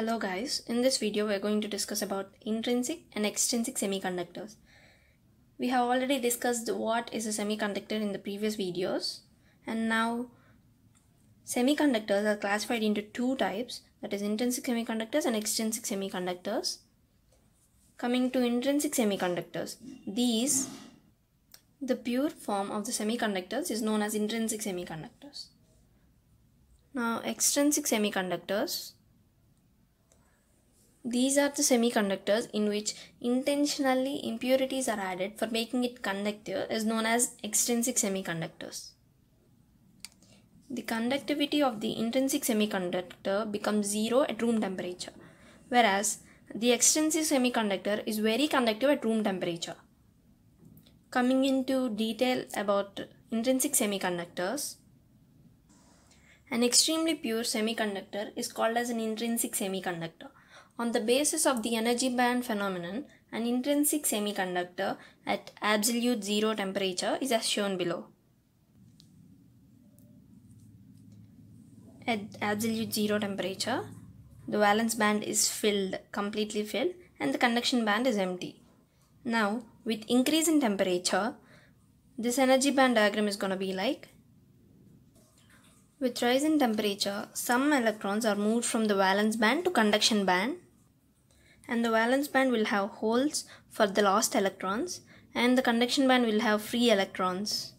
Hello guys, in this video we are going to discuss about intrinsic and extrinsic semiconductors. We have already discussed what is a semiconductor in the previous videos and now semiconductors are classified into two types that is intrinsic semiconductors and extrinsic semiconductors. Coming to intrinsic semiconductors, these the pure form of the semiconductors is known as intrinsic semiconductors. Now extrinsic semiconductors these are the semiconductors in which intentionally impurities are added for making it conductive is known as extrinsic semiconductors. The conductivity of the intrinsic semiconductor becomes zero at room temperature, whereas the extrinsic semiconductor is very conductive at room temperature. Coming into detail about intrinsic semiconductors, an extremely pure semiconductor is called as an intrinsic semiconductor on the basis of the energy band phenomenon, an intrinsic semiconductor at absolute zero temperature is as shown below. At absolute zero temperature, the valence band is filled, completely filled and the conduction band is empty. Now, with increase in temperature, this energy band diagram is going to be like with rise in temperature, some electrons are moved from the valence band to conduction band and the valence band will have holes for the lost electrons and the conduction band will have free electrons.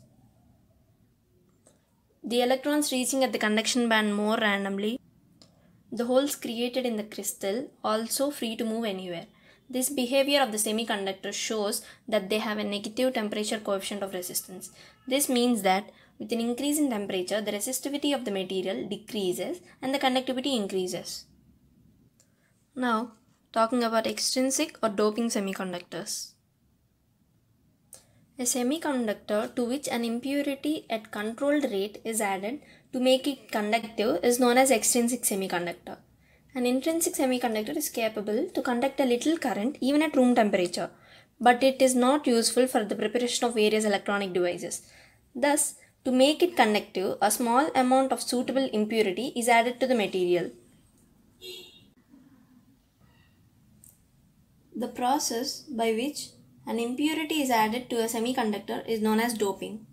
The electrons reaching at the conduction band more randomly. The holes created in the crystal also free to move anywhere. This behavior of the semiconductor shows that they have a negative temperature coefficient of resistance. This means that with an increase in temperature, the resistivity of the material decreases and the conductivity increases. Now, talking about extrinsic or doping semiconductors. A semiconductor to which an impurity at controlled rate is added to make it conductive is known as extrinsic semiconductor. An intrinsic semiconductor is capable to conduct a little current even at room temperature, but it is not useful for the preparation of various electronic devices. Thus, to make it conductive, a small amount of suitable impurity is added to the material. The process by which an impurity is added to a semiconductor is known as doping.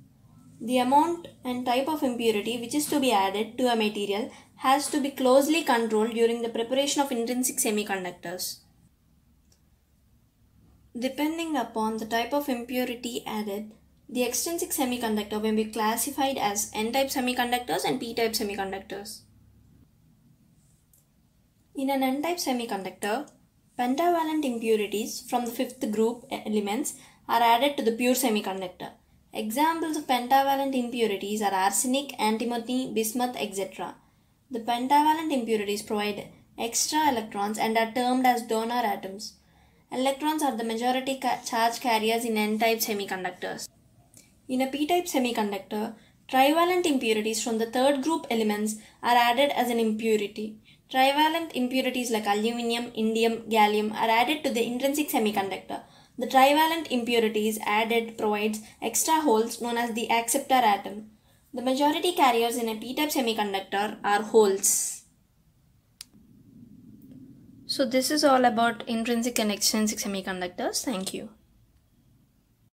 The amount and type of impurity which is to be added to a material has to be closely controlled during the preparation of intrinsic semiconductors. Depending upon the type of impurity added, the extrinsic semiconductor may be classified as N-type semiconductors and P-type semiconductors. In an N-type semiconductor, Pentavalent impurities from the fifth group elements are added to the pure semiconductor. Examples of pentavalent impurities are arsenic, antimony, bismuth, etc. The pentavalent impurities provide extra electrons and are termed as donor atoms. Electrons are the majority ca charge carriers in n-type semiconductors. In a p-type semiconductor, trivalent impurities from the third group elements are added as an impurity. Trivalent impurities like aluminium, indium, gallium are added to the intrinsic semiconductor. The trivalent impurities added provides extra holes known as the acceptor atom. The majority carriers in a p-type semiconductor are holes. So this is all about intrinsic and extrinsic semiconductors. Thank you.